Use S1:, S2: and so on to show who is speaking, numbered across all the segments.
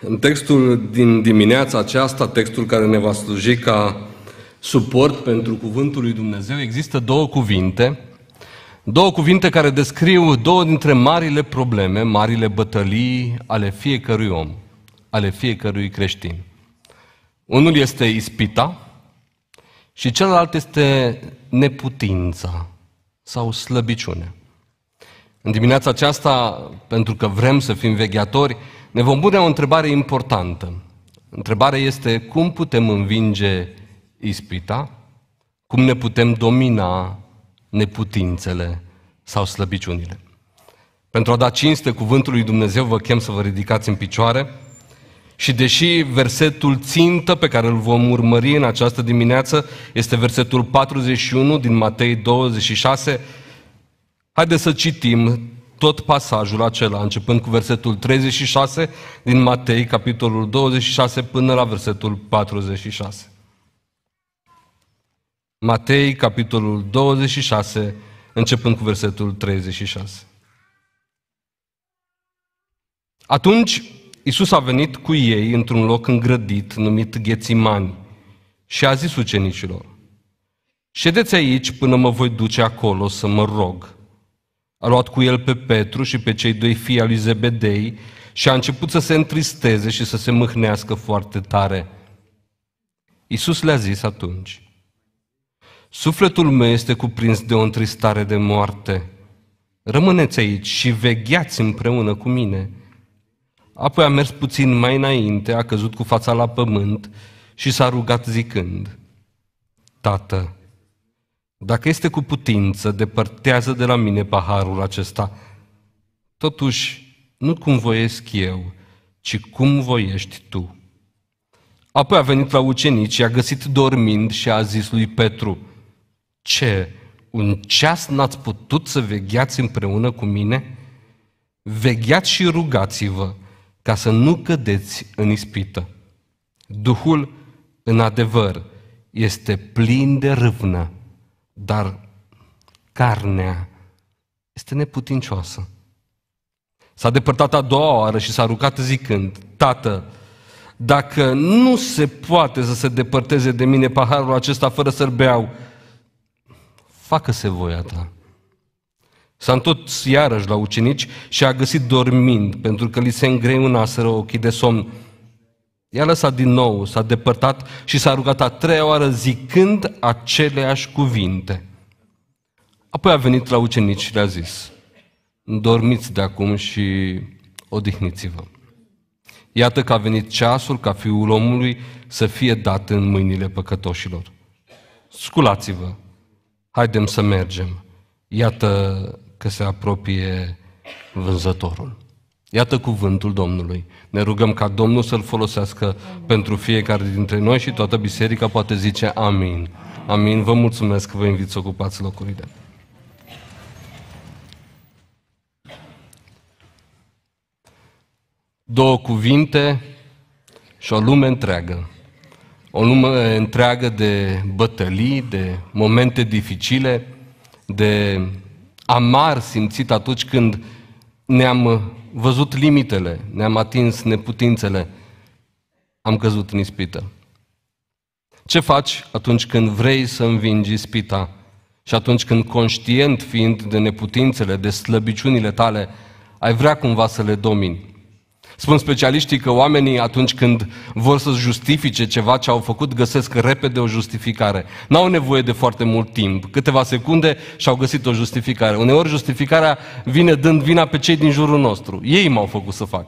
S1: În textul din dimineața aceasta, textul care ne va sluji ca suport pentru Cuvântul lui Dumnezeu, există două cuvinte, două cuvinte care descriu două dintre marile probleme, marile bătălii ale fiecărui om, ale fiecărui creștin. Unul este ispita și celălalt este neputința sau slăbiciune. În dimineața aceasta, pentru că vrem să fim vegheatori, ne vom pune o întrebare importantă. Întrebarea este cum putem învinge ispita, cum ne putem domina neputințele sau slăbiciunile. Pentru a da cinste cuvântului Dumnezeu, vă chem să vă ridicați în picioare și deși versetul țintă pe care îl vom urmări în această dimineață este versetul 41 din Matei 26, haideți să citim tot pasajul acela, începând cu versetul 36 din Matei, capitolul 26, până la versetul 46. Matei, capitolul 26, începând cu versetul 36. Atunci Isus a venit cu ei într-un loc îngrădit numit Ghețimani și a zis ucenicilor, Ședeți aici până mă voi duce acolo să mă rog. A luat cu el pe Petru și pe cei doi fii al lui Zebedei și a început să se întristeze și să se mâhnească foarte tare. Iisus le-a zis atunci, Sufletul meu este cuprins de o întristare de moarte. Rămâneți aici și vegheați împreună cu mine. Apoi a mers puțin mai înainte, a căzut cu fața la pământ și s-a rugat zicând, Tată, dacă este cu putință, depărtează de la mine paharul acesta. Totuși, nu cum voiesc eu, ci cum voiești tu. Apoi a venit la ucenici, i-a găsit dormind și a zis lui Petru, Ce, un ceas n-ați putut să vegheați împreună cu mine? Vegheați și rugați-vă ca să nu cădeți în ispită. Duhul, în adevăr, este plin de râvnă, dar carnea este neputincioasă. S-a depărtat a doua oară și s-a rugat zicând, Tată, dacă nu se poate să se depărteze de mine paharul acesta fără să-l beau, facă-se voia ta. S-a întors iarăși la ucenici și a găsit dormind, pentru că li se îngreuna să ochii de somn. I-a lăsat din nou, s-a depărtat și s-a rugat a treia oară zicând aceleași cuvinte. Apoi a venit la ucenici și le-a zis, dormiți de acum și odihniți-vă. Iată că a venit ceasul ca fiul omului să fie dat în mâinile păcătoșilor. Sculați-vă, haidem să mergem. Iată că se apropie vânzătorul. Iată cuvântul Domnului. Ne rugăm ca Domnul să-l folosească Amin. pentru fiecare dintre noi și toată biserica poate zice Amin. Amin. Vă mulțumesc că vă invit să ocupați locurile. Două cuvinte și o lume întreagă. O lume întreagă de bătălii, de momente dificile, de amar simțit atunci când ne-am văzut limitele, ne-am atins neputințele, am căzut în ispită. Ce faci atunci când vrei să învingi ispita și atunci când conștient fiind de neputințele, de slăbiciunile tale, ai vrea cumva să le domini? Spun specialiștii că oamenii atunci când vor să justifice ceva ce au făcut, găsesc repede o justificare. N-au nevoie de foarte mult timp, câteva secunde și au găsit o justificare. Uneori justificarea vine dând vina pe cei din jurul nostru. Ei m-au făcut să fac.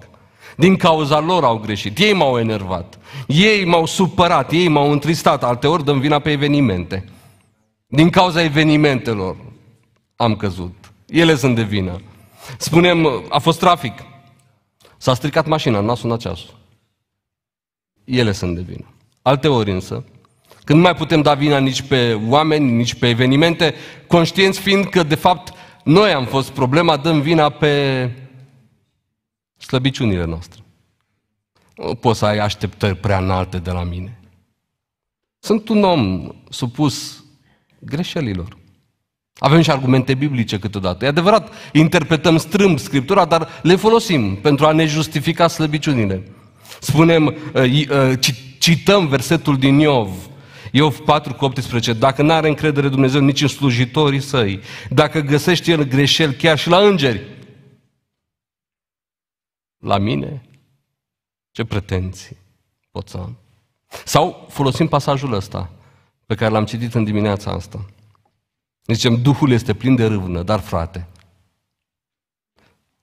S1: Din cauza lor au greșit, ei m-au enervat, ei m-au supărat, ei m-au întristat, alteori dăm vina pe evenimente. Din cauza evenimentelor am căzut. Ele sunt de vină. Spunem, a fost trafic. S-a stricat mașina, n-a sunat ceasul. Ele sunt de vină. Alte ori însă, când nu mai putem da vina nici pe oameni, nici pe evenimente, conștienți fiind că, de fapt, noi am fost problema, dăm vina pe slăbiciunile noastre. Nu poți să ai așteptări prea înalte de la mine. Sunt un om supus greșelilor. Avem și argumente biblice câteodată. E adevărat, interpretăm strâmb Scriptura, dar le folosim pentru a ne justifica slăbiciunile. Spunem, uh, uh, cităm versetul din Iov, Iov 4 cu 18, dacă nu are încredere Dumnezeu nici în slujitorii săi, dacă găsește el greșel chiar și la îngeri, la mine, ce pretenții pot să am? Sau folosim pasajul ăsta pe care l-am citit în dimineața asta. Zicem, Duhul este plin de râvnă, dar frate,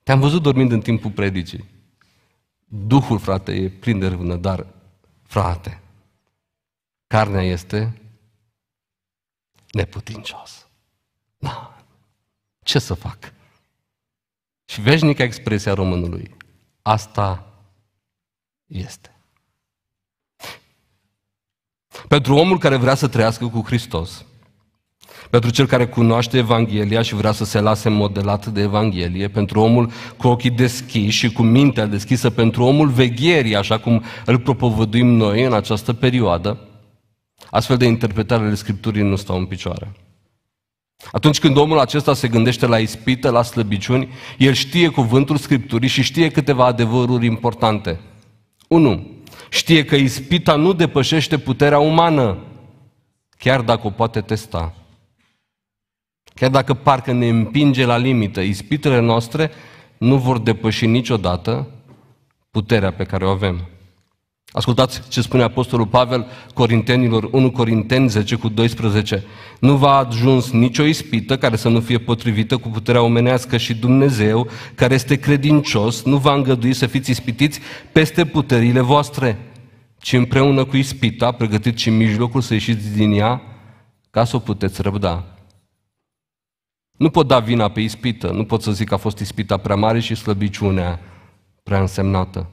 S1: te-am văzut dormind în timpul predicii. Duhul, frate, e plin de râvnă, dar frate, carnea este neputincios. Da. Ce să fac? Și veșnica expresia românului. Asta este. Pentru omul care vrea să trăiască cu Hristos, pentru cel care cunoaște Evanghelia și vrea să se lase modelat de Evanghelie, pentru omul cu ochii deschiși și cu mintea deschisă, pentru omul vegherii, așa cum îl propovăduim noi în această perioadă, astfel de interpretare ale Scripturii nu stau în picioare. Atunci când omul acesta se gândește la ispită, la slăbiciuni, el știe cuvântul Scripturii și știe câteva adevăruri importante. 1. Știe că ispita nu depășește puterea umană, chiar dacă o poate testa. Chiar dacă parcă ne împinge la limită, ispitele noastre nu vor depăși niciodată puterea pe care o avem. Ascultați ce spune Apostolul Pavel Corintenilor, 1 Corinteni 10 cu 12. Nu v-a ajuns nicio ispită care să nu fie potrivită cu puterea omenească și Dumnezeu, care este credincios, nu va îngădui să fiți ispitiți peste puterile voastre, ci împreună cu ispita, pregătit și mijlocul să ieșiți din ea, ca să o puteți răbda. Nu pot da vina pe ispită, nu pot să zic că a fost ispita prea mare și slăbiciunea prea însemnată.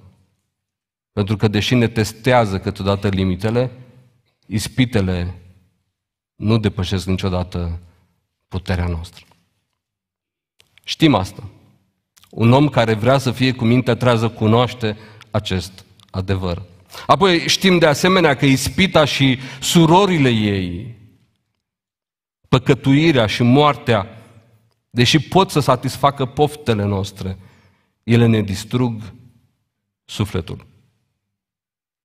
S1: Pentru că deși ne testează câteodată limitele, ispitele nu depășesc niciodată puterea noastră. Știm asta. Un om care vrea să fie cu minte trează cunoaște acest adevăr. Apoi știm de asemenea că ispita și surorile ei, păcătuirea și moartea Deși pot să satisfacă poftele noastre, ele ne distrug sufletul.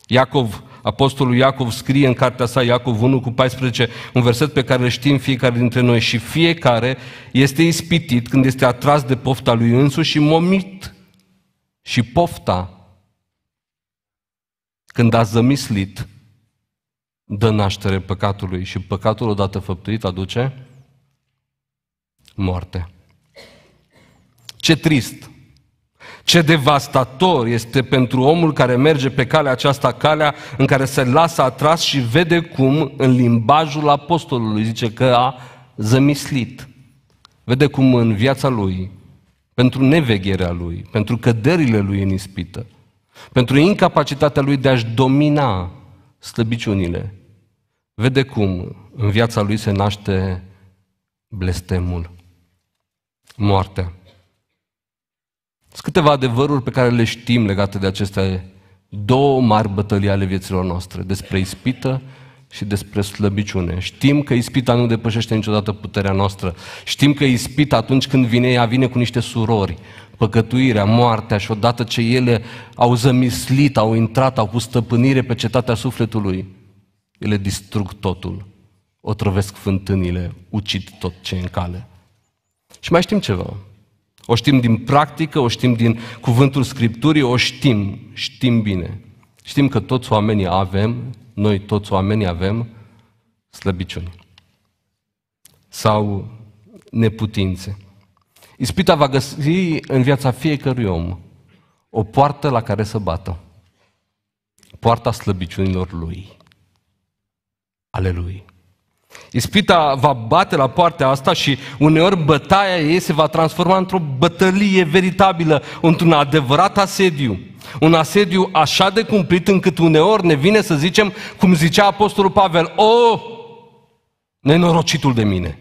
S1: Iacov, apostolul Iacov scrie în cartea sa, Iacov 1 cu 14, un verset pe care îl știm fiecare dintre noi și fiecare este ispitit când este atras de pofta lui însuși și momit și pofta când a zămislit dă naștere păcatului și păcatul odată făptuit aduce moarte. Ce trist, ce devastator este pentru omul care merge pe calea aceasta, calea în care se lasă atras și vede cum, în limbajul apostolului, zice că a zămislit. Vede cum în viața lui, pentru nevegherea lui, pentru căderile lui în ispită, pentru incapacitatea lui de a-și domina slăbiciunile, vede cum în viața lui se naște blestemul moartea. Sunt câteva adevăruri pe care le știm legate de aceste două mari bătălii ale vieților noastre, despre ispită și despre slăbiciune. Știm că ispita nu depășește niciodată puterea noastră. Știm că ispita atunci când vine, ea vine cu niște surori, păcătuirea, moartea și odată ce ele au zămislit, au intrat, au pus stăpânire pe cetatea sufletului, ele distrug totul, otrăvesc fântânile, ucid tot ce în cale. Și mai știm ceva. O știm din practică, o știm din cuvântul Scripturii, o știm, știm bine. Știm că toți oamenii avem, noi toți oamenii avem slăbiciuni sau neputințe. Ispita va găsi în viața fiecărui om o poartă la care să bată. Poarta slăbiciunilor lui, ale lui. Ispita va bate la partea asta și uneori bătaia ei se va transforma într-o bătălie veritabilă, într-un adevărat asediu. Un asediu așa de cumplit încât uneori ne vine să zicem, cum zicea Apostolul Pavel, O, oh, nenorocitul de mine!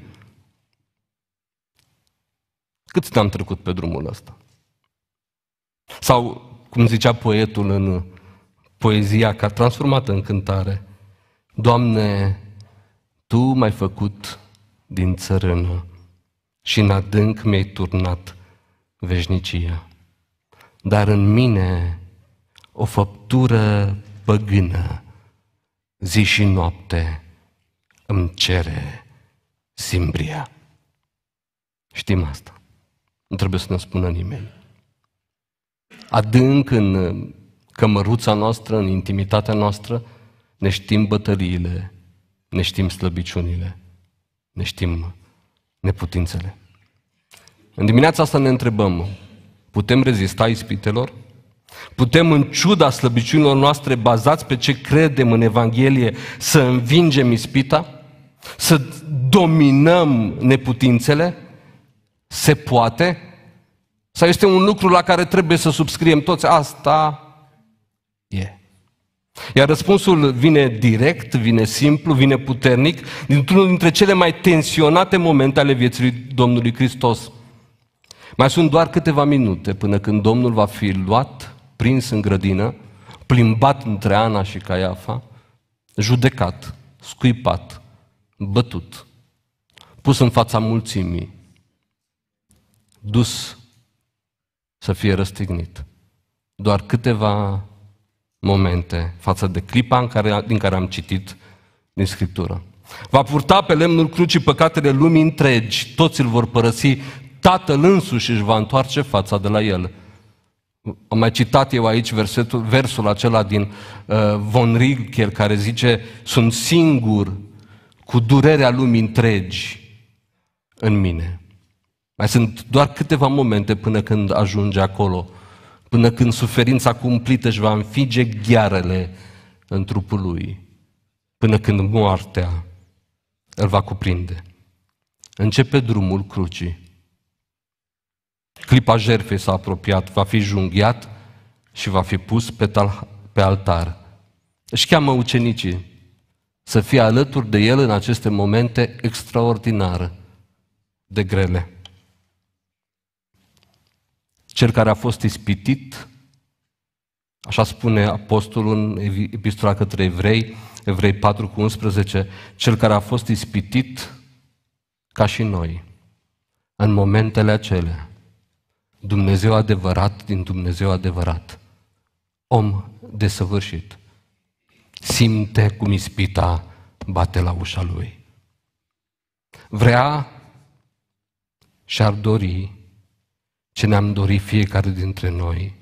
S1: Cât ne-am trecut pe drumul ăsta? Sau, cum zicea poetul în poezia ca transformată în cântare, Doamne, tu m-ai făcut din țărână și în adânc mi-ai turnat veșnicia. Dar în mine o făptură păgână, zi și noapte, îmi cere simbria. Știm asta. Nu trebuie să ne spună nimeni. Adânc în uh, cămăruța noastră, în intimitatea noastră, ne știm bătăliile, ne știm slăbiciunile, ne știm neputințele. În dimineața asta ne întrebăm, putem rezista ispitelor? Putem, în ciuda slăbiciunilor noastre, bazați pe ce credem în Evanghelie, să învingem ispita? Să dominăm neputințele? Se poate? Sau este un lucru la care trebuie să subscriem toți? Asta e. Iar răspunsul vine direct, vine simplu, vine puternic, dintr-unul dintre cele mai tensionate momente ale vieții Domnului Hristos. Mai sunt doar câteva minute până când Domnul va fi luat, prins în grădină, plimbat între Ana și Caiafa, judecat, scuipat, bătut, pus în fața mulțimii, dus să fie răstignit. Doar câteva momente față de clipa în care, din care am citit din Scriptură. Va purta pe lemnul crucii păcatele lumii întregi, toți îl vor părăsi, Tatăl însuși își va întoarce fața de la el. Am mai citat eu aici versetul, versul acela din uh, Von Rilker care zice Sunt singur cu durerea lumii întregi în mine. Mai sunt doar câteva momente până când ajunge acolo până când suferința cumplită își va înfige ghearele în trupul lui, până când moartea îl va cuprinde. Începe drumul crucii. Clipa jertfei s-a apropiat, va fi junghiat și va fi pus pe, tal- pe altar. Își cheamă ucenicii să fie alături de el în aceste momente extraordinare de grele cel care a fost ispitit, așa spune apostolul în epistola către evrei, evrei 4 cu 11, cel care a fost ispitit ca și noi, în momentele acelea, Dumnezeu adevărat din Dumnezeu adevărat, om desăvârșit, simte cum ispita bate la ușa lui. Vrea și ar dori ce ne-am dorit fiecare dintre noi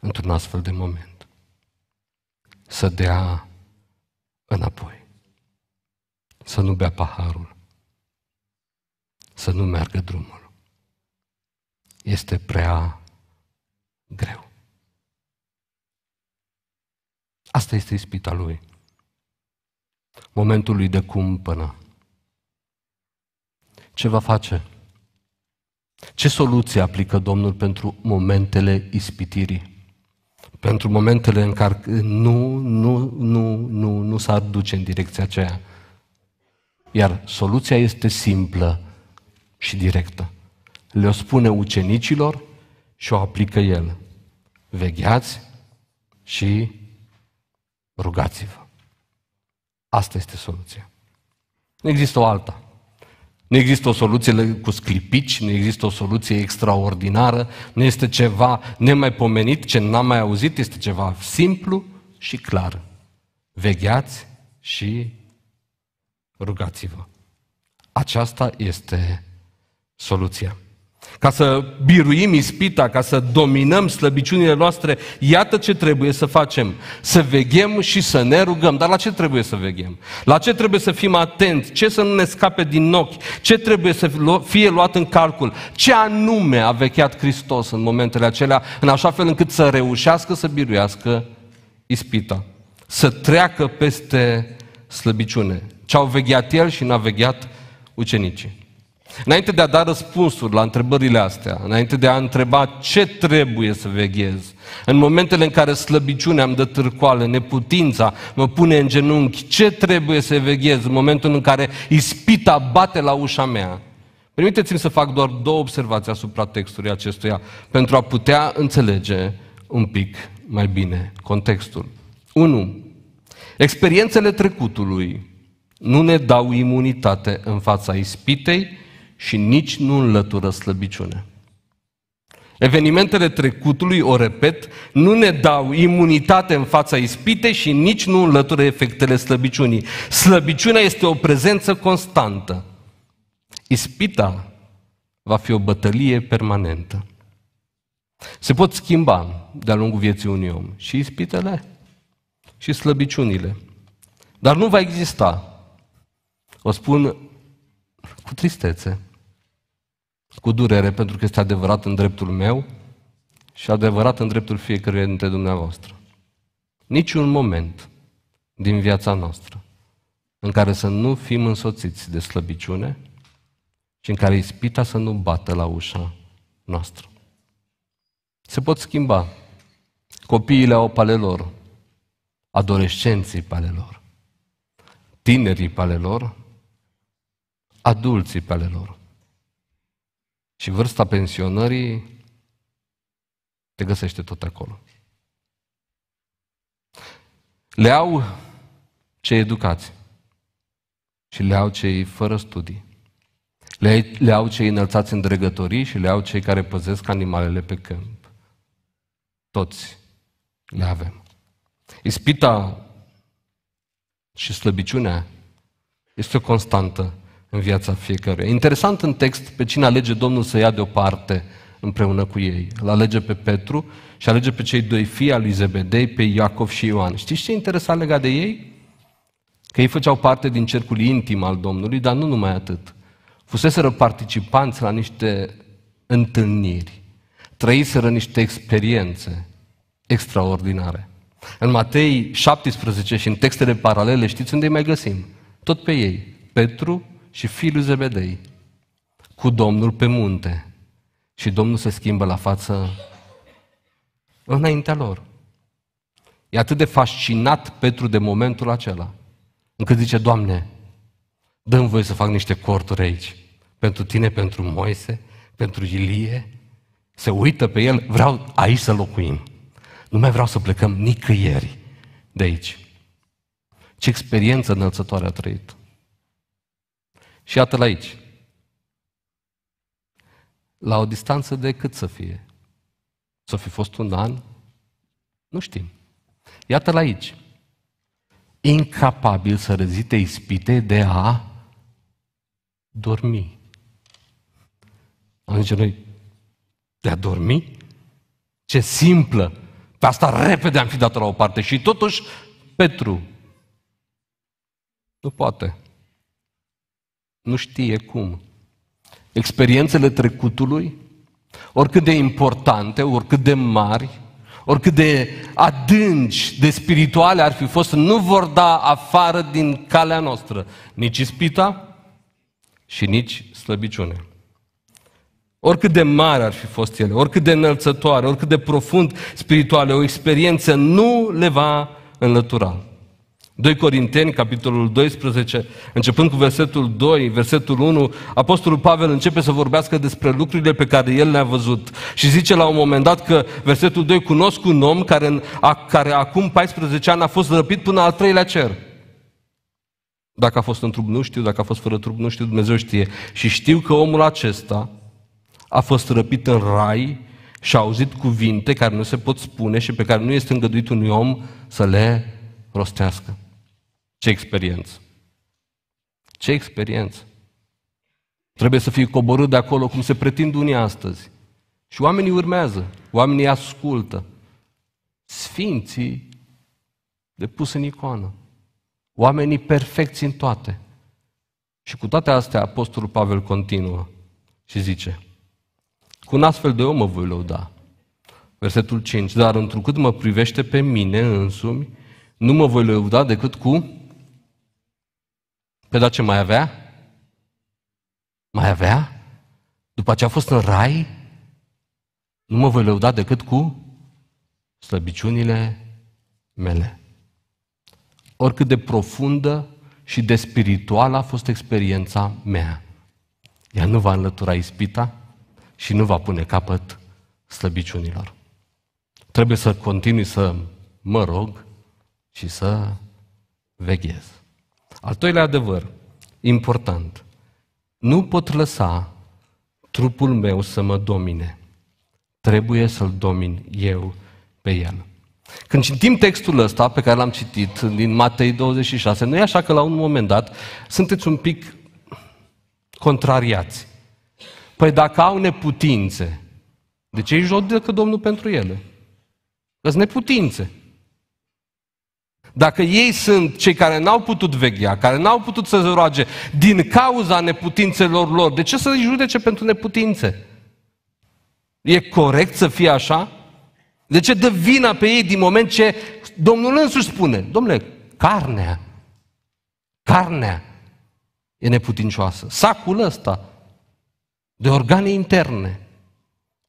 S1: într-un astfel de moment. Să dea înapoi. Să nu bea paharul. Să nu meargă drumul. Este prea greu. Asta este ispita lui. Momentul lui de cumpănă. Ce va face? Ce soluție aplică Domnul pentru momentele ispitirii? Pentru momentele în care nu, nu, nu, nu, nu s-ar duce în direcția aceea. Iar soluția este simplă și directă. Le-o spune ucenicilor și o aplică el. Vegheați și rugați-vă. Asta este soluția. Nu există o alta. Nu există o soluție cu sclipici, nu există o soluție extraordinară, nu este ceva nemaipomenit, ce n-am mai auzit, este ceva simplu și clar. Vegheați și rugați-vă. Aceasta este soluția. Ca să biruim ispita, ca să dominăm slăbiciunile noastre, iată ce trebuie să facem. Să veghem și să ne rugăm. Dar la ce trebuie să veghem? La ce trebuie să fim atenți? Ce să nu ne scape din ochi? Ce trebuie să fie luat în calcul? Ce anume a vecheat Hristos în momentele acelea, în așa fel încât să reușească să biruiască ispita? Să treacă peste slăbiciune. Ce au vegheat el și n-a vegheat ucenicii. Înainte de a da răspunsuri la întrebările astea, înainte de a întreba ce trebuie să veghez, în momentele în care slăbiciunea îmi dă târcoale, neputința mă pune în genunchi, ce trebuie să veghez în momentul în care ispita bate la ușa mea, permiteți-mi păi să fac doar două observații asupra textului acestuia pentru a putea înțelege un pic mai bine contextul. 1. Experiențele trecutului nu ne dau imunitate în fața ispitei, și nici nu înlătură slăbiciune. Evenimentele trecutului, o repet, nu ne dau imunitate în fața ispitei și nici nu înlătură efectele slăbiciunii. Slăbiciunea este o prezență constantă. Ispita va fi o bătălie permanentă. Se pot schimba de-a lungul vieții unui om și ispitele și slăbiciunile. Dar nu va exista, o spun cu tristețe, cu durere, pentru că este adevărat în dreptul meu și adevărat în dreptul fiecăruia dintre dumneavoastră. Niciun moment din viața noastră în care să nu fim însoțiți de slăbiciune și în care ispita să nu bată la ușa noastră. Se pot schimba. Copiii au pale lor, adolescenții pale lor, tinerii pale lor, adulții pale lor. Și vârsta pensionării te găsește tot acolo. Le au cei educați și le au cei fără studii. Le, le au cei înălțați în dregătorii și le au cei care păzesc animalele pe câmp. Toți le avem. Ispita și slăbiciunea este o constantă în viața fiecăruia. Interesant în text pe cine alege Domnul să ia deoparte împreună cu ei. Îl alege pe Petru și alege pe cei doi fii al lui Zebedei, pe Iacov și Ioan. Știți ce interesant legat de ei? Că ei făceau parte din cercul intim al Domnului, dar nu numai atât. Fuseseră participanți la niște întâlniri, trăiseră niște experiențe extraordinare. În Matei 17 și în textele paralele, știți unde îi mai găsim? Tot pe ei, Petru, și fiul lui Zebedei cu Domnul pe munte. Și Domnul se schimbă la față înaintea lor. E atât de fascinat Petru de momentul acela, încât zice, Doamne, mi voie să fac niște corturi aici, pentru tine, pentru Moise, pentru Ilie. Se uită pe el, vreau aici să locuim. Nu mai vreau să plecăm nicăieri de aici. Ce experiență înălțătoare a trăit. Și iată la aici. La o distanță de cât să fie? Să fi fost un an? Nu știm. Iată la aici. Incapabil să rezite ispite de a dormi. Am zice noi, de a dormi? Ce simplă! Pe asta repede am fi dat la o parte și totuși Petru nu poate. Nu știe cum. Experiențele trecutului, oricât de importante, oricât de mari, oricât de adânci, de spirituale ar fi fost, nu vor da afară din calea noastră nici ispita și nici slăbiciune. Oricât de mari ar fi fost ele, oricât de înălțătoare, oricât de profund spirituale, o experiență nu le va înlătura. 2 Corinteni, capitolul 12, începând cu versetul 2, versetul 1, Apostolul Pavel începe să vorbească despre lucrurile pe care el le-a văzut și zice la un moment dat că versetul 2, cunosc un om care, în, a, care acum 14 ani a fost răpit până al treilea cer. Dacă a fost în trup, nu știu, dacă a fost fără trup, nu știu, Dumnezeu știe. Și știu că omul acesta a fost răpit în rai și a auzit cuvinte care nu se pot spune și pe care nu este îngăduit unui om să le rostească. Ce experiență! Ce experiență! Trebuie să fii coborât de acolo cum se pretind unii astăzi. Și oamenii urmează, oamenii ascultă. Sfinții depus în icoană. Oamenii perfecți în toate. Și cu toate astea, Apostolul Pavel continuă și zice, cu un astfel de om mă voi lăuda. Versetul 5, dar întrucât mă privește pe mine însumi, nu mă voi lăuda decât cu pe dar ce mai avea? Mai avea? După ce a fost în rai, nu mă voi lăuda decât cu slăbiciunile mele. Oricât de profundă și de spirituală a fost experiența mea, ea nu va înlătura ispita și nu va pune capăt slăbiciunilor. Trebuie să continui să mă rog și să veghez. Al doilea adevăr, important, nu pot lăsa trupul meu să mă domine. Trebuie să-l domin eu pe el. Când citim textul ăsta pe care l-am citit din Matei 26, nu e așa că la un moment dat sunteți un pic contrariați. Păi dacă au neputințe, de ce îi jodecă Domnul pentru ele? Că sunt neputințe. Dacă ei sunt cei care n-au putut veghea, care n-au putut să se roage din cauza neputințelor lor, de ce să îi judece pentru neputințe? E corect să fie așa? De ce dă vina pe ei din moment ce Domnul însuși spune, domnule, carnea, carnea e neputincioasă. Sacul ăsta de organe interne,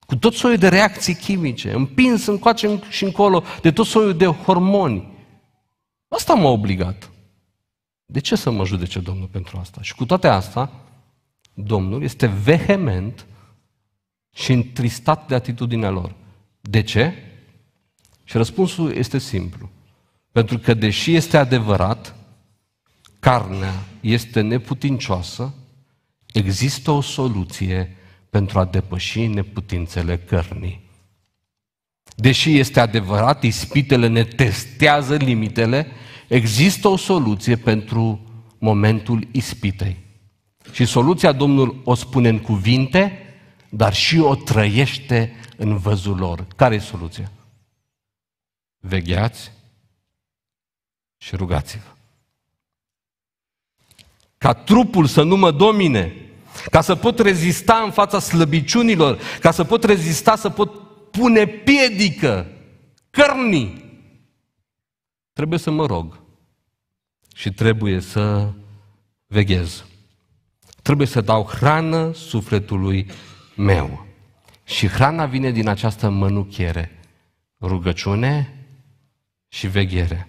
S1: cu tot soiul de reacții chimice, împins încoace și încolo de tot soiul de hormoni, Asta m-a obligat. De ce să mă judece Domnul pentru asta? Și cu toate astea, Domnul este vehement și întristat de atitudinea lor. De ce? Și răspunsul este simplu. Pentru că, deși este adevărat, carnea este neputincioasă, există o soluție pentru a depăși neputințele cărnii. Deși este adevărat, ispitele ne testează limitele, există o soluție pentru momentul ispitei. Și soluția Domnul o spune în cuvinte, dar și o trăiește în văzul lor. Care e soluția? Vegheați și rugați-vă. Ca trupul să nu mă domine, ca să pot rezista în fața slăbiciunilor, ca să pot rezista, să pot pune piedică cărnii. Trebuie să mă rog și trebuie să veghez. Trebuie să dau hrană sufletului meu. Și hrana vine din această mănuchiere, rugăciune și veghere.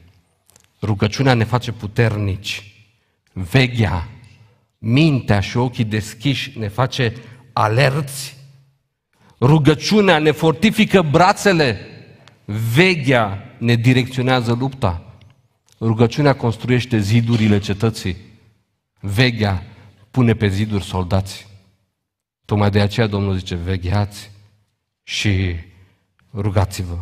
S1: Rugăciunea ne face puternici. Veghea, mintea și ochii deschiși ne face alerți Rugăciunea ne fortifică brațele, veghea ne direcționează lupta. Rugăciunea construiește zidurile cetății. Veghea pune pe ziduri soldați. Tocmai de aceea Domnul zice, vegheați și rugați-vă.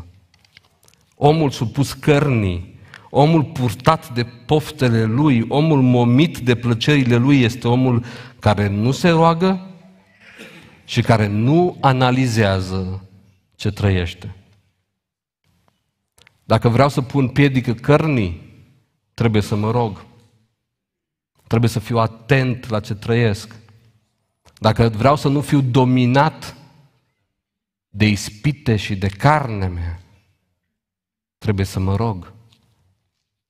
S1: Omul supus cărnii, omul purtat de poftele lui, omul momit de plăcerile lui este omul care nu se roagă, și care nu analizează ce trăiește. Dacă vreau să pun piedică cărnii, trebuie să mă rog. Trebuie să fiu atent la ce trăiesc. Dacă vreau să nu fiu dominat de ispite și de carne mea, trebuie să mă rog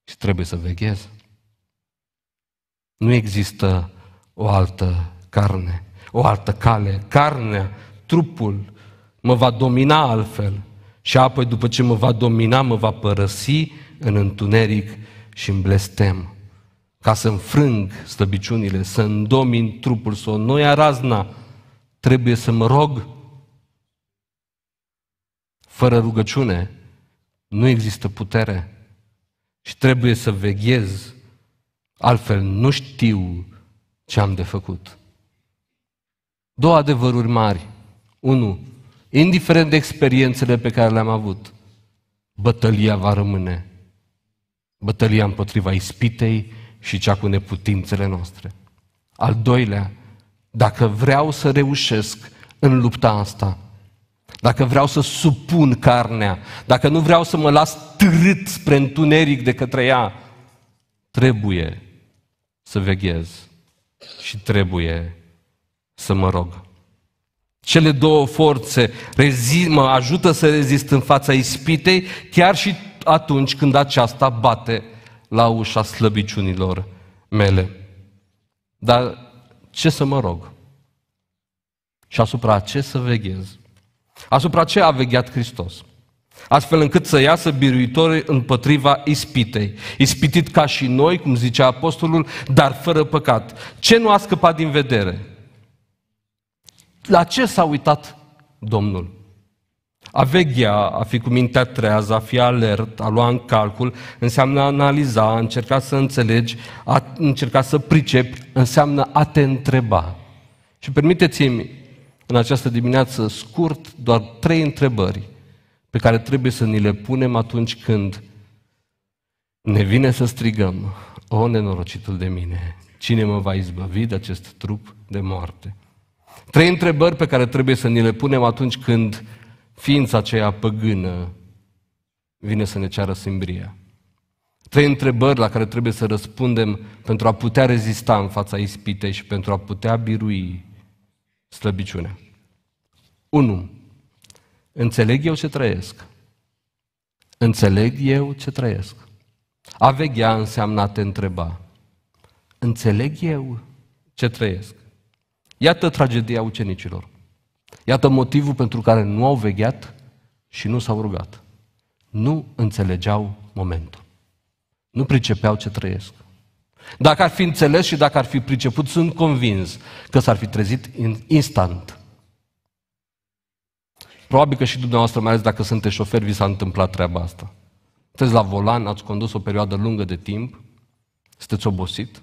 S1: și trebuie să veghez. Nu există o altă carne o altă cale. Carnea, trupul mă va domina altfel și apoi după ce mă va domina, mă va părăsi în întuneric și în blestem. Ca să înfrâng slăbiciunile, să îndomin trupul, să o noia razna, trebuie să mă rog. Fără rugăciune nu există putere și trebuie să veghez, altfel nu știu ce am de făcut două adevăruri mari. Unu, indiferent de experiențele pe care le-am avut, bătălia va rămâne. Bătălia împotriva ispitei și cea cu neputințele noastre. Al doilea, dacă vreau să reușesc în lupta asta, dacă vreau să supun carnea, dacă nu vreau să mă las târât spre întuneric de către ea, trebuie să veghez și trebuie să mă rog. Cele două forțe rezist, mă ajută să rezist în fața ispitei, chiar și atunci când aceasta bate la ușa slăbiciunilor mele. Dar ce să mă rog? Și asupra ce să veghez? Asupra ce a vegheat Hristos? Astfel încât să iasă biruitori împotriva ispitei. Ispitit ca și noi, cum zicea apostolul, dar fără păcat. Ce nu a scăpat din vedere? la ce s-a uitat Domnul? A veghea, a fi cu mintea trează, a fi alert, a lua în calcul, înseamnă a analiza, a încerca să înțelegi, a încerca să pricepi, înseamnă a te întreba. Și permiteți-mi în această dimineață scurt doar trei întrebări pe care trebuie să ni le punem atunci când ne vine să strigăm, o nenorocitul de mine, cine mă va izbăvi de acest trup de moarte? Trei întrebări pe care trebuie să ni le punem atunci când ființa aceea păgână vine să ne ceară simbria. Trei întrebări la care trebuie să răspundem pentru a putea rezista în fața ispitei și pentru a putea birui slăbiciunea. 1. Înțeleg eu ce trăiesc. Înțeleg eu ce trăiesc. A veghea înseamnă a te întreba. Înțeleg eu ce trăiesc. Iată tragedia ucenicilor. Iată motivul pentru care nu au vegheat și nu s-au rugat. Nu înțelegeau momentul. Nu pricepeau ce trăiesc. Dacă ar fi înțeles și dacă ar fi priceput, sunt convins că s-ar fi trezit instant. Probabil că și dumneavoastră, mai ales dacă sunteți șoferi, vi s-a întâmplat treaba asta. Sunteți la volan, ați condus o perioadă lungă de timp, sunteți obosit,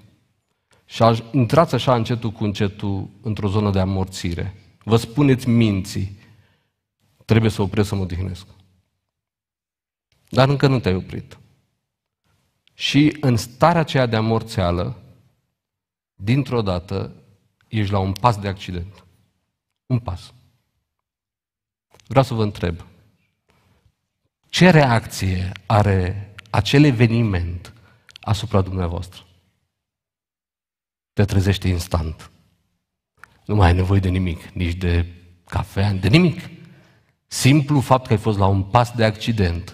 S1: și a, intrat așa încetul cu încetul într-o zonă de amorțire. Vă spuneți minții. Trebuie să opresc să mă odihnesc. Dar încă nu te-ai oprit. Și în starea aceea de amorțeală, dintr-o dată, ești la un pas de accident. Un pas. Vreau să vă întreb, ce reacție are acel eveniment asupra dumneavoastră? te trezește instant. Nu mai ai nevoie de nimic, nici de cafea, de nimic. Simplu fapt că ai fost la un pas de accident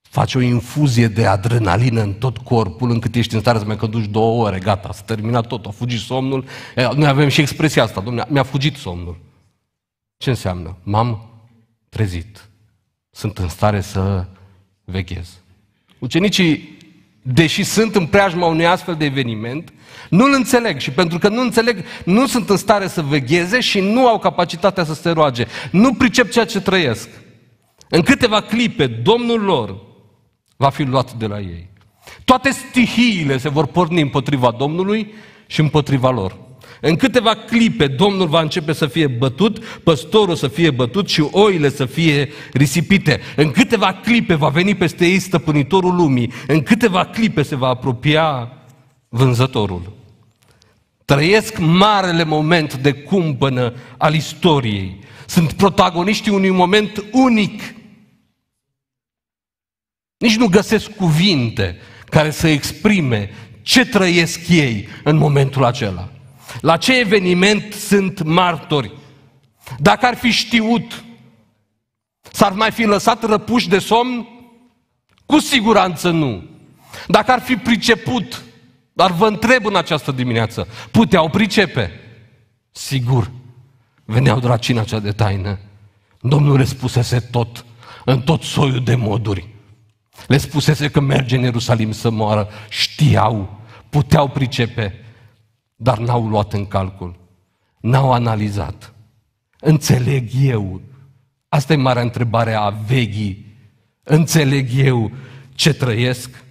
S1: faci o infuzie de adrenalină în tot corpul încât ești în stare să mai căduci două ore, gata, s-a terminat tot, a fugit somnul. Noi avem și expresia asta, domnule, mi-a fugit somnul. Ce înseamnă? M-am trezit. Sunt în stare să veghez. Ucenicii deși sunt în preajma unui astfel de eveniment, nu-l înțeleg și pentru că nu înțeleg, nu sunt în stare să vegheze și nu au capacitatea să se roage. Nu pricep ceea ce trăiesc. În câteva clipe, Domnul lor va fi luat de la ei. Toate stihiile se vor porni împotriva Domnului și împotriva lor. În câteva clipe Domnul va începe să fie bătut, păstorul să fie bătut și oile să fie risipite. În câteva clipe va veni peste ei stăpânitorul lumii. În câteva clipe se va apropia vânzătorul. Trăiesc marele moment de cumpănă al istoriei. Sunt protagoniștii unui moment unic. Nici nu găsesc cuvinte care să exprime ce trăiesc ei în momentul acela. La ce eveniment sunt martori? Dacă ar fi știut, s-ar mai fi lăsat răpuși de somn? Cu siguranță nu. Dacă ar fi priceput, dar vă întreb în această dimineață, puteau pricepe? Sigur, veneau de la cina cea de taină. Domnul le spusese tot, în tot soiul de moduri. Le spusese că merge în Ierusalim să moară. Știau, puteau pricepe dar n-au luat în calcul, n-au analizat. Înțeleg eu. Asta e marea întrebare a veghii. Înțeleg eu ce trăiesc?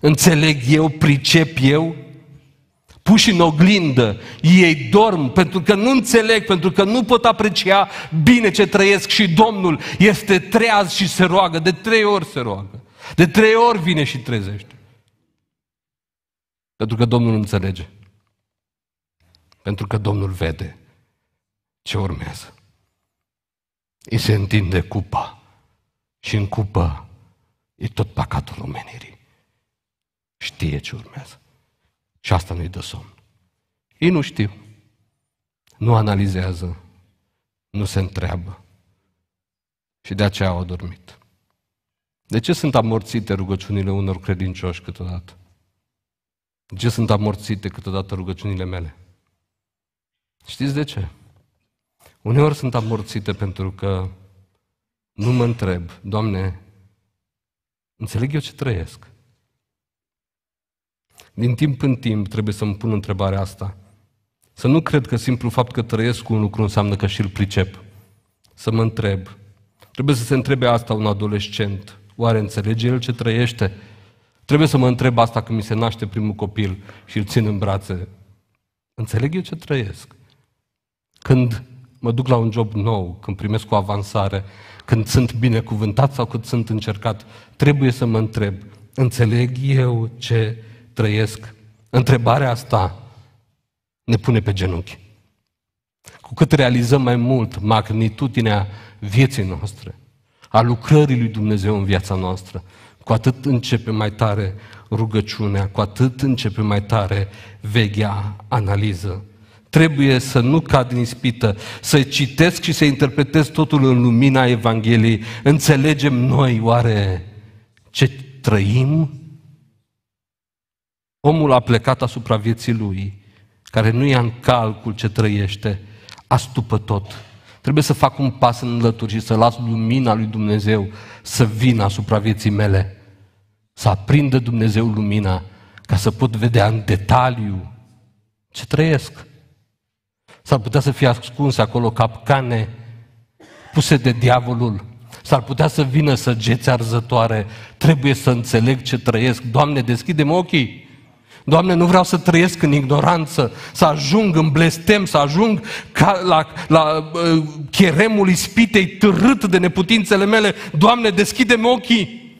S1: Înțeleg eu, pricep eu? Puși în oglindă, ei dorm pentru că nu înțeleg, pentru că nu pot aprecia bine ce trăiesc și Domnul este treaz și se roagă, de trei ori se roagă. De trei ori vine și trezește. Pentru că Domnul înțelege. Pentru că Domnul vede ce urmează. Îi se întinde cupa și în cupă e tot păcatul omenirii. Știe ce urmează. Și asta nu-i dă somn. Ei nu știu. Nu analizează. Nu se întreabă. Și de aceea au dormit? De ce sunt amorțite rugăciunile unor credincioși câteodată? De ce sunt amorțite câteodată rugăciunile mele? Știți de ce? Uneori sunt amorțite pentru că nu mă întreb, Doamne, înțeleg eu ce trăiesc? Din timp în timp trebuie să-mi pun întrebarea asta. Să nu cred că simplu fapt că trăiesc cu un lucru înseamnă că și-l pricep. Să mă întreb. Trebuie să se întrebe asta un adolescent. Oare înțelege el ce trăiește? Trebuie să mă întreb asta când mi se naște primul copil și îl țin în brațe. Înțeleg eu ce trăiesc? Când mă duc la un job nou, când primesc o avansare, când sunt binecuvântat sau când sunt încercat, trebuie să mă întreb, înțeleg eu ce trăiesc? Întrebarea asta ne pune pe genunchi. Cu cât realizăm mai mult magnitudinea vieții noastre, a lucrării lui Dumnezeu în viața noastră, cu atât începe mai tare rugăciunea, cu atât începe mai tare vechea analiză. Trebuie să nu cad în ispită, să citesc și să interpretez totul în lumina Evangheliei. Înțelegem noi oare ce trăim? Omul a plecat asupra vieții lui, care nu ia în calcul ce trăiește, astupă tot. Trebuie să fac un pas în lături și să las lumina lui Dumnezeu să vină asupra vieții mele. Să aprindă Dumnezeu lumina ca să pot vedea în detaliu ce trăiesc. S-ar putea să fie ascuns acolo capcane puse de diavolul. S-ar putea să vină săgeți arzătoare. Trebuie să înțeleg ce trăiesc. Doamne, deschide-mă ochii. Doamne, nu vreau să trăiesc în ignoranță, să ajung în blestem, să ajung ca la, la uh, cheremul ispitei târât de neputințele mele. Doamne, deschide-mi ochii!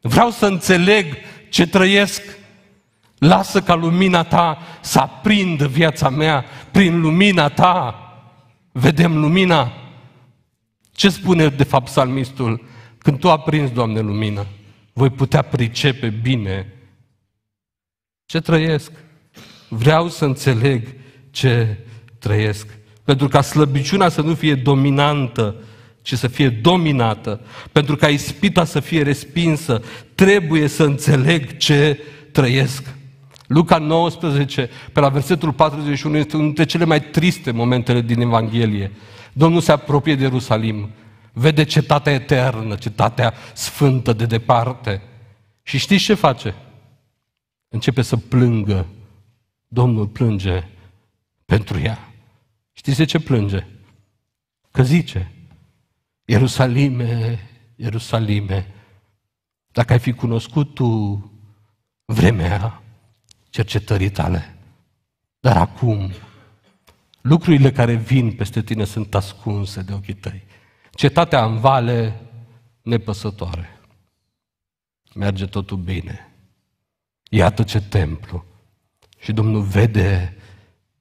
S1: Vreau să înțeleg ce trăiesc. Lasă ca lumina ta să aprindă viața mea prin lumina ta. Vedem lumina. Ce spune de fapt psalmistul? Când tu aprinzi, Doamne, lumină, voi putea pricepe bine ce trăiesc. Vreau să înțeleg ce trăiesc. Pentru ca slăbiciunea să nu fie dominantă, ci să fie dominată. Pentru ca ispita să fie respinsă, trebuie să înțeleg ce trăiesc. Luca 19, pe la versetul 41, este unul dintre cele mai triste momentele din Evanghelie. Domnul se apropie de Ierusalim, vede cetatea eternă, cetatea sfântă de departe. Și știți ce face? Începe să plângă. Domnul plânge pentru ea. Știți de ce plânge? Că zice, Ierusalime, Ierusalime, dacă ai fi cunoscut tu vremea cercetării tale. Dar acum, lucrurile care vin peste tine sunt ascunse de ochii tăi. Cetatea în vale nepăsătoare. Merge totul bine. Iată ce templu. Și Domnul vede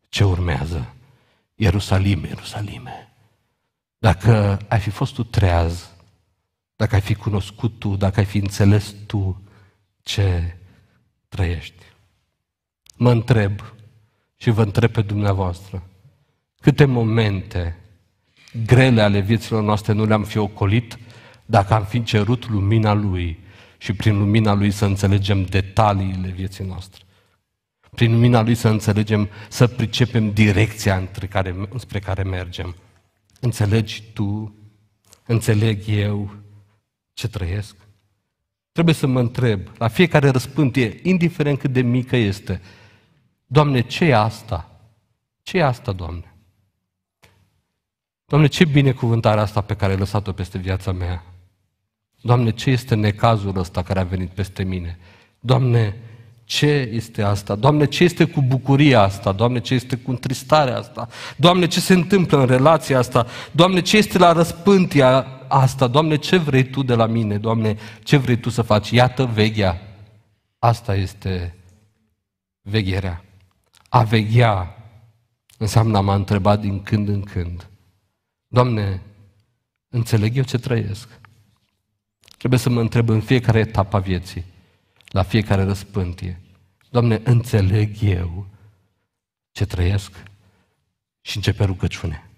S1: ce urmează. Ierusalim, Ierusalime. Dacă ai fi fost tu treaz, dacă ai fi cunoscut tu, dacă ai fi înțeles tu ce trăiești mă întreb și vă întreb pe dumneavoastră, câte momente grele ale vieților noastre nu le-am fi ocolit dacă am fi cerut lumina Lui și prin lumina Lui să înțelegem detaliile vieții noastre. Prin lumina Lui să înțelegem, să pricepem direcția între care, spre care mergem. Înțelegi tu, înțeleg eu ce trăiesc? Trebuie să mă întreb, la fiecare răspântie, indiferent cât de mică este, Doamne, ce e asta? ce e asta, Doamne? Doamne, ce binecuvântare asta pe care ai lăsat-o peste viața mea? Doamne, ce este necazul ăsta care a venit peste mine? Doamne, ce este asta? Doamne, ce este cu bucuria asta? Doamne, ce este cu întristarea asta? Doamne, ce se întâmplă în relația asta? Doamne, ce este la răspântia asta? Doamne, ce vrei Tu de la mine? Doamne, ce vrei Tu să faci? Iată veghea. Asta este vegherea. A veghea înseamnă a m-a întrebat din când în când. Doamne, înțeleg eu ce trăiesc? Trebuie să mă întreb în fiecare etapă a vieții, la fiecare răspântie. Doamne, înțeleg eu ce trăiesc? Și începe rugăciunea.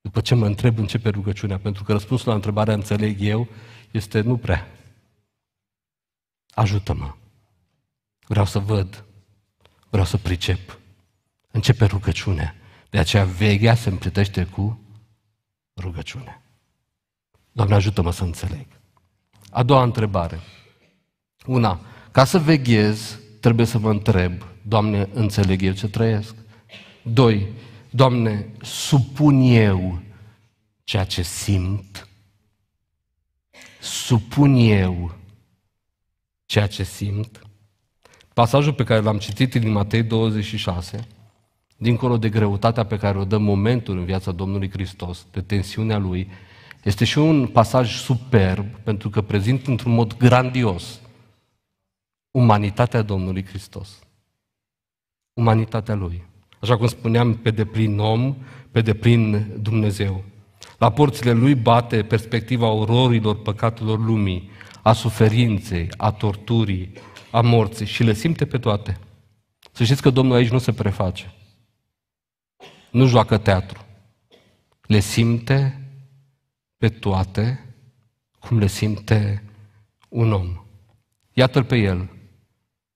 S1: După ce mă întreb, începe rugăciunea, pentru că răspunsul la întrebarea înțeleg eu este nu prea. Ajută-mă. Vreau să văd vreau să pricep. Începe rugăciunea. De aceea vegea se împletește cu rugăciune. Doamne, ajută-mă să înțeleg. A doua întrebare. Una, ca să veghez, trebuie să mă întreb, Doamne, înțeleg eu ce trăiesc? Doi, Doamne, supun eu ceea ce simt? Supun eu ceea ce simt? Pasajul pe care l-am citit din Matei 26, dincolo de greutatea pe care o dă momentul în viața Domnului Hristos, de tensiunea Lui, este și un pasaj superb pentru că prezintă într-un mod grandios umanitatea Domnului Hristos. Umanitatea Lui. Așa cum spuneam, pe deplin om, pe deplin Dumnezeu. La porțile Lui bate perspectiva ororilor păcatelor lumii, a suferinței, a torturii, a morții și le simte pe toate. Să știți că Domnul aici nu se preface. Nu joacă teatru. Le simte pe toate cum le simte un om. Iată-l pe el,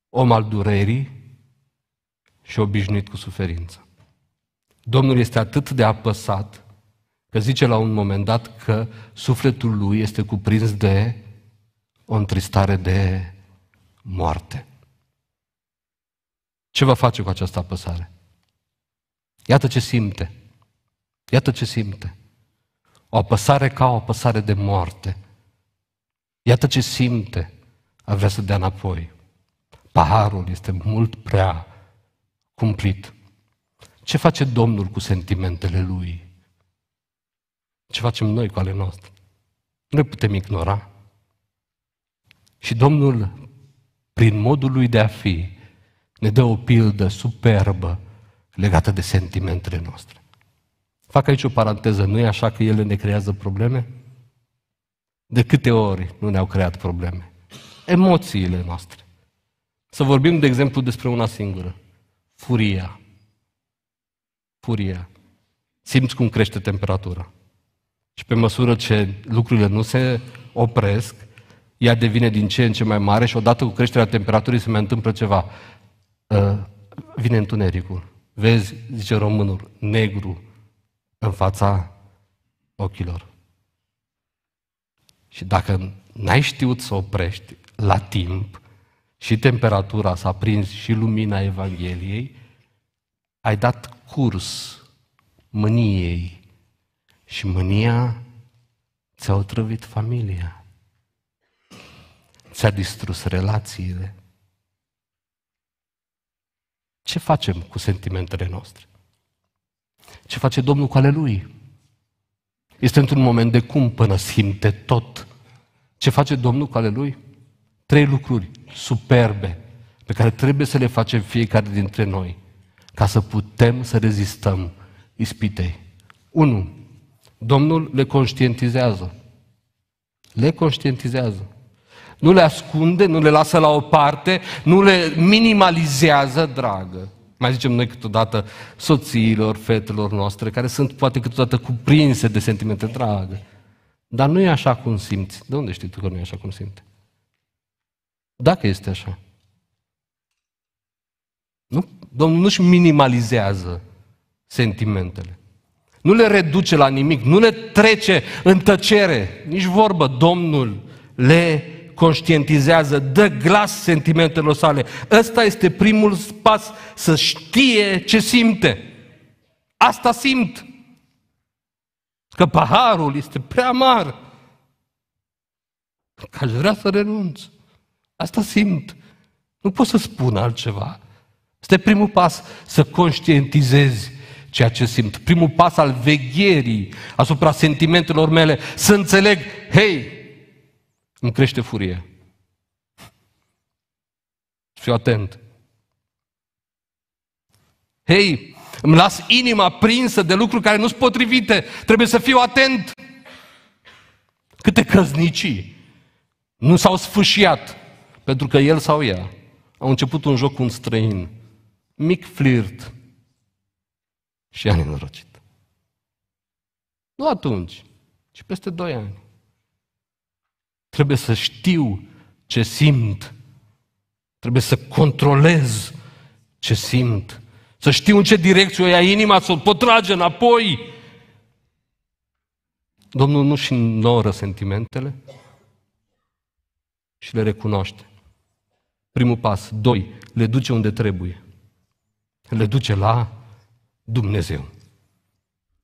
S1: om al durerii și obișnuit cu suferință. Domnul este atât de apăsat că zice la un moment dat că sufletul lui este cuprins de o întristare de Ce va face cu această apăsare? Iată ce simte. Iată ce simte. O apăsare ca o apăsare de moarte. Iată ce simte. a vrea să dea înapoi. Paharul este mult prea cumplit. Ce face Domnul cu sentimentele lui? Ce facem noi cu ale noastre? Noi putem ignora. Și Domnul, prin modul lui de a fi, ne dă o pildă superbă legată de sentimentele noastre. Fac aici o paranteză, nu e așa că ele ne creează probleme? De câte ori nu ne-au creat probleme? Emoțiile noastre. Să vorbim, de exemplu, despre una singură. Furia. Furia. Simți cum crește temperatura. Și pe măsură ce lucrurile nu se opresc, ea devine din ce în ce mai mare și odată cu creșterea temperaturii se mai întâmplă ceva. Ă, vine întunericul. Vezi, zice românul, negru în fața ochilor. Și dacă n-ai știut să oprești la timp și temperatura s-a prins și lumina Evangheliei, ai dat curs mâniei și mânia ți-a otrăvit familia, ți-a distrus relațiile, ce facem cu sentimentele noastre? Ce face Domnul cu ale Lui? Este într-un moment de până simte tot. Ce face Domnul cu ale Lui? Trei lucruri superbe pe care trebuie să le facem fiecare dintre noi ca să putem să rezistăm ispitei. 1. Domnul le conștientizează. Le conștientizează. Nu le ascunde, nu le lasă la o parte, nu le minimalizează, dragă. Mai zicem noi câteodată soțiilor, fetelor noastre, care sunt poate câteodată cuprinse de sentimente, dragă. Dar nu e așa cum simți. De unde știi tu că nu e așa cum simți? Dacă este așa. Nu? Domnul nu-și minimalizează sentimentele. Nu le reduce la nimic, nu le trece în tăcere. Nici vorbă. Domnul le conștientizează, dă glas sentimentelor sale. Ăsta este primul pas să știe ce simte. Asta simt. Că paharul este prea mare, Că aș vrea să renunț. Asta simt. Nu pot să spun altceva. Este primul pas să conștientizezi ceea ce simt. Primul pas al vegherii asupra sentimentelor mele, să înțeleg, hei, îmi crește furie. Fiu atent. Hei, îmi las inima prinsă de lucruri care nu sunt potrivite. Trebuie să fiu atent. Câte căznicii nu s-au sfâșiat pentru că el sau ea au început un joc cu un străin. Mic flirt. Și ani nenorocit. Nu atunci, ci peste doi ani. Trebuie să știu ce simt. Trebuie să controlez ce simt. Să știu în ce direcție o ia inima, să o pot trage înapoi. Domnul nu și noră sentimentele și le recunoaște. Primul pas. Doi, le duce unde trebuie. Le duce la Dumnezeu.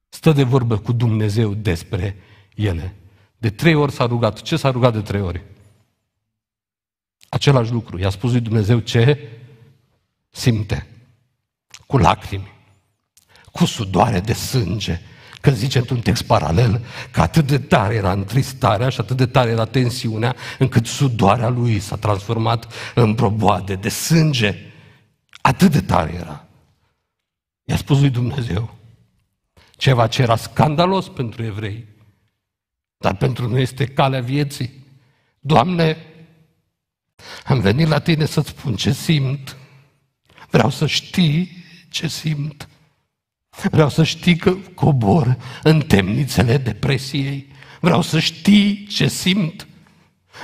S1: Stă de vorbă cu Dumnezeu despre ele. De trei ori s-a rugat. Ce s-a rugat de trei ori? Același lucru. I-a spus lui Dumnezeu ce simte. Cu lacrimi, cu sudoare de sânge, că zice într-un text paralel că atât de tare era întristarea și atât de tare era tensiunea, încât sudoarea lui s-a transformat în proboade de sânge. Atât de tare era. I-a spus lui Dumnezeu ceva ce era scandalos pentru evrei, dar pentru noi este calea vieții. Doamne, am venit la tine să-ți spun ce simt. Vreau să știi ce simt. Vreau să știi că cobor în temnițele depresiei. Vreau să știi ce simt.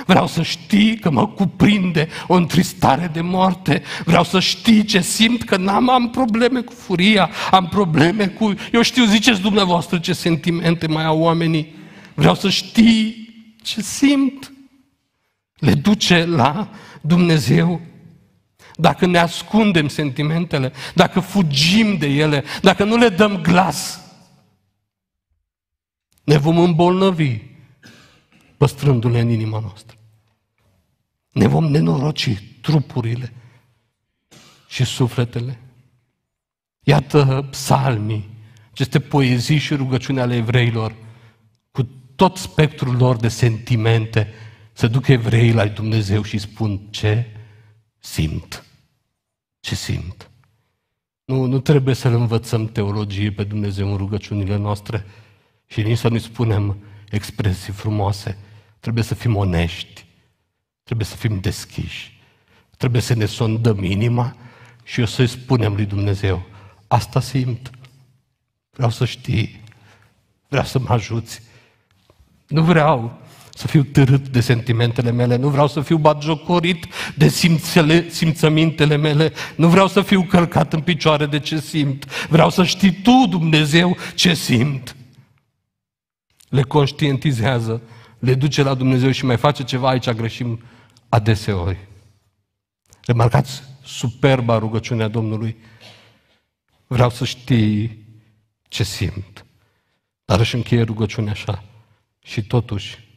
S1: Vreau să știi că mă cuprinde o întristare de moarte. Vreau să știi ce simt, că n-am am probleme cu furia, am probleme cu... Eu știu, ziceți dumneavoastră ce sentimente mai au oamenii vreau să știi ce simt. Le duce la Dumnezeu. Dacă ne ascundem sentimentele, dacă fugim de ele, dacă nu le dăm glas, ne vom îmbolnăvi păstrându-le în inima noastră. Ne vom nenoroci trupurile și sufletele. Iată psalmii, aceste poezii și rugăciuni ale evreilor, tot spectrul lor de sentimente, se duc evreii la Dumnezeu și spun ce simt. Ce simt. Nu, nu trebuie să-L învățăm teologie pe Dumnezeu în rugăciunile noastre și nici să nu spunem expresii frumoase. Trebuie să fim onești, trebuie să fim deschiși, trebuie să ne sondăm inima și o să-i spunem lui Dumnezeu, asta simt, vreau să știi, vreau să mă ajuți, nu vreau să fiu târât de sentimentele mele, nu vreau să fiu batjocorit de simțele, simțămintele mele, nu vreau să fiu călcat în picioare de ce simt, vreau să știi Tu, Dumnezeu, ce simt. Le conștientizează, le duce la Dumnezeu și mai face ceva, aici greșim adeseori. Remarcați superba rugăciunea Domnului. Vreau să știi ce simt. Dar își încheie rugăciunea așa și totuși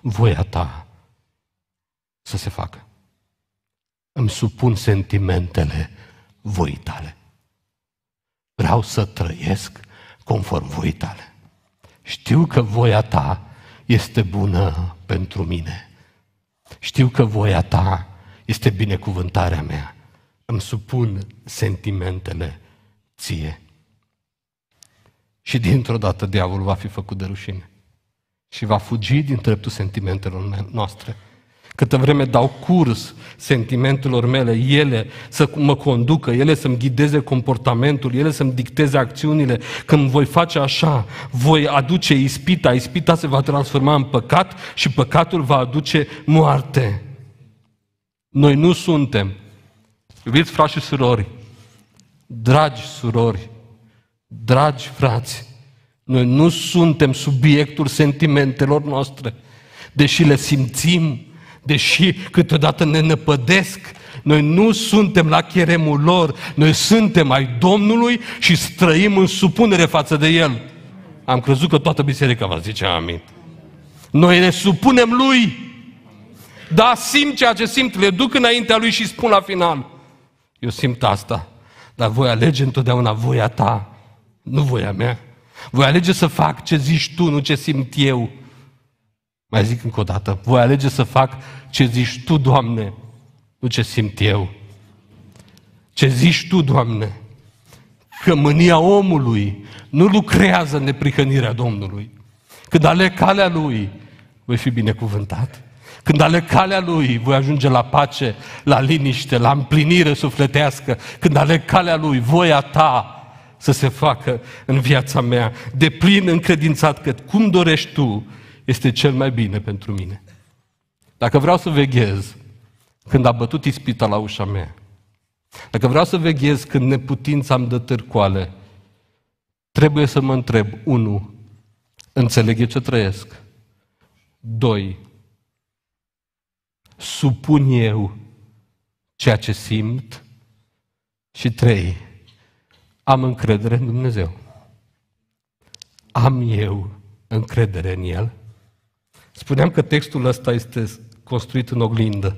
S1: voia ta să se facă. Îmi supun sentimentele voi tale. Vreau să trăiesc conform voi tale. Știu că voia ta este bună pentru mine. Știu că voia ta este binecuvântarea mea. Îmi supun sentimentele ție. Și dintr-o dată diavolul va fi făcut de rușine și va fugi din treptul sentimentelor noastre. Câtă vreme dau curs sentimentelor mele, ele să mă conducă, ele să-mi ghideze comportamentul, ele să-mi dicteze acțiunile, când voi face așa, voi aduce ispita, ispita se va transforma în păcat și păcatul va aduce moarte. Noi nu suntem, iubiți frați și surori, dragi surori, dragi frați, noi nu suntem subiectul sentimentelor noastre, deși le simțim, deși câteodată ne năpădesc, noi nu suntem la cheremul lor, noi suntem ai Domnului și străim în supunere față de El. Am crezut că toată biserica va zice amin. Noi ne supunem Lui, dar simt ceea ce simt, le duc înaintea Lui și spun la final. Eu simt asta, dar voi alege întotdeauna voia ta, nu voia mea. Voi alege să fac ce zici tu, nu ce simt eu. Mai zic încă o dată, voi alege să fac ce zici tu, Doamne, nu ce simt eu. Ce zici tu, Doamne, că mânia omului nu lucrează în neprihănirea Domnului. Când aleg calea lui, voi fi binecuvântat. Când aleg calea lui, voi ajunge la pace, la liniște, la împlinire sufletească. Când aleg calea lui, voia ta să se facă în viața mea, de plin încredințat că cum dorești tu este cel mai bine pentru mine. Dacă vreau să veghez când a bătut ispita la ușa mea, dacă vreau să veghez când neputința îmi dă târcoale, trebuie să mă întreb, unu, înțeleg eu ce trăiesc? Doi, supun eu ceea ce simt? Și trei, am încredere în Dumnezeu. Am eu încredere în El? Spuneam că textul ăsta este construit în oglindă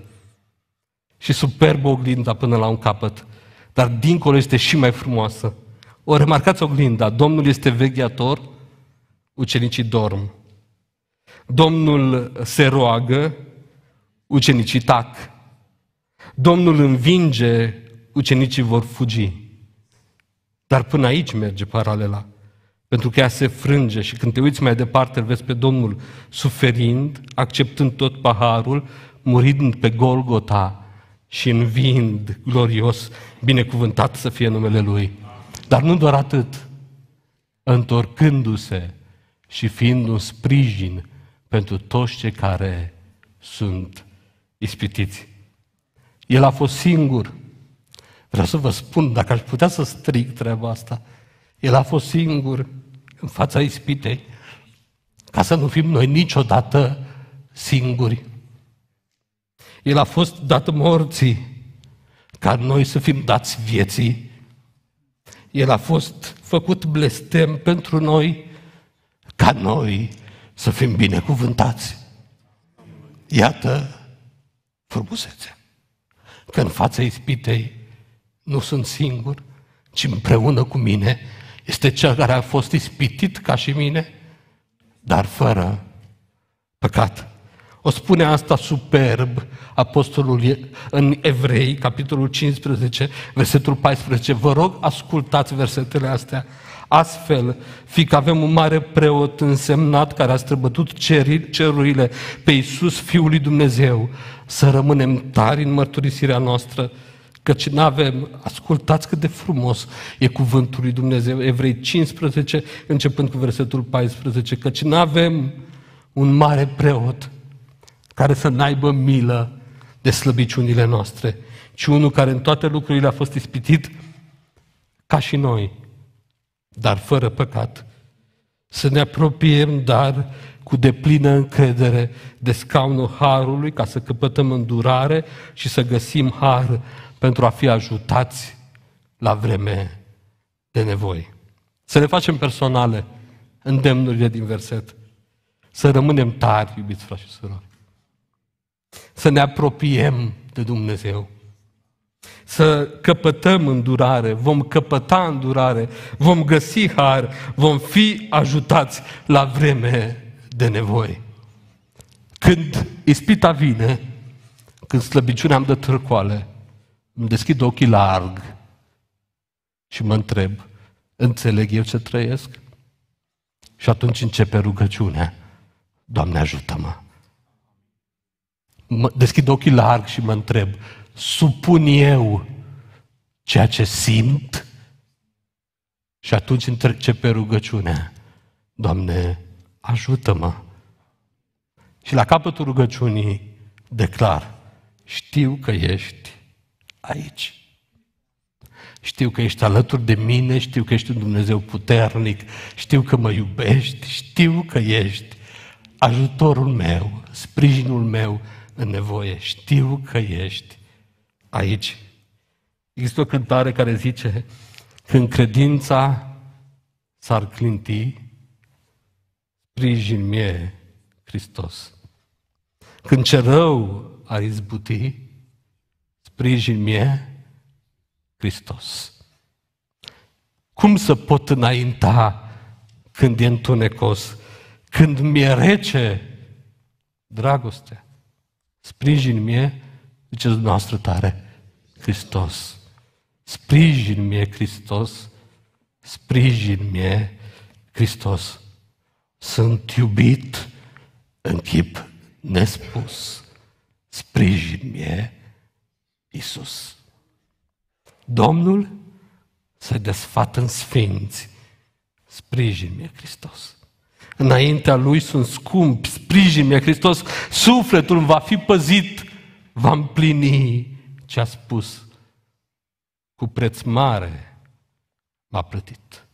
S1: și superbă oglinda până la un capăt, dar dincolo este și mai frumoasă. O remarcați oglinda, Domnul este vegheator, ucenicii dorm. Domnul se roagă, ucenicii tac. Domnul învinge, ucenicii vor fugi. Dar până aici merge paralela. Pentru că ea se frânge și când te uiți mai departe, îl vezi pe Domnul suferind, acceptând tot paharul, murind pe Golgota și învind glorios, binecuvântat să fie numele Lui. Dar nu doar atât, întorcându-se și fiind un sprijin pentru toți cei care sunt ispitiți. El a fost singur Vreau să vă spun, dacă aș putea să strig treaba asta, el a fost singur în fața ispitei, ca să nu fim noi niciodată singuri. El a fost dat morții, ca noi să fim dați vieții. El a fost făcut blestem pentru noi, ca noi să fim binecuvântați. Iată frumusețea, că în fața ispitei nu sunt singur, ci împreună cu mine este cel care a fost ispitit ca și mine, dar fără păcat. O spune asta superb apostolul în Evrei, capitolul 15, versetul 14. Vă rog, ascultați versetele astea. Astfel, fiindcă avem un mare preot însemnat care a străbătut cerurile pe Iisus, Fiul lui Dumnezeu, să rămânem tari în mărturisirea noastră, căci nu avem, ascultați cât de frumos e cuvântul lui Dumnezeu, Evrei 15, începând cu versetul 14, căci nu avem un mare preot care să n-aibă milă de slăbiciunile noastre, ci unul care în toate lucrurile a fost ispitit ca și noi, dar fără păcat. Să ne apropiem, dar cu deplină încredere de scaunul harului, ca să căpătăm îndurare și să găsim har pentru a fi ajutați la vreme de nevoi. Să ne facem personale îndemnurile din verset. Să rămânem tari, iubiți frați și surori. Să ne apropiem de Dumnezeu. Să căpătăm îndurare, vom căpăta îndurare, vom găsi har, vom fi ajutați la vreme de nevoi. Când ispita vine, când slăbiciunea îmi dă târcoale, îmi deschid ochii larg și mă întreb, înțeleg eu ce trăiesc? Și atunci începe rugăciunea. Doamne, ajută-mă! Mă deschid ochii larg și mă întreb, supun eu ceea ce simt? Și atunci începe rugăciunea. Doamne, ajută-mă! Și la capătul rugăciunii declar, știu că ești aici. Știu că ești alături de mine, știu că ești un Dumnezeu puternic, știu că mă iubești, știu că ești ajutorul meu, sprijinul meu în nevoie, știu că ești aici. Există o cântare care zice, când credința s-ar clinti, sprijin mie, Hristos. Când ce rău ar izbuti, sprijin mie Hristos. Cum să pot înainta când e întunecos, când mi-e rece dragoste? Sprijin mie, ziceți dumneavoastră tare, Hristos. Sprijin mie, Hristos. Sprijin mie, Hristos. Sunt iubit în chip nespus. Sprijin mie, Isus. Domnul se desfată în sfinți. Sprijin-mi, Hristos. Înaintea Lui sunt scump, sprijin-mi, Hristos. Sufletul va fi păzit, va împlini ce a spus. Cu preț mare m-a plătit.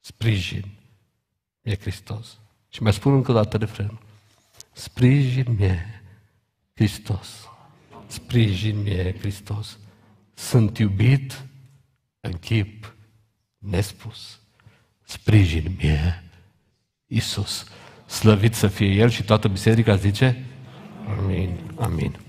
S1: Sprijin-mi, Hristos. Și mai spun încă o dată refrenul. Sprijin-mi, Hristos sprijin mie Hristos. Sunt iubit în chip nespus. Sprijin mie Isus. Slăvit să fie El și toată biserica zice Amin. Amin.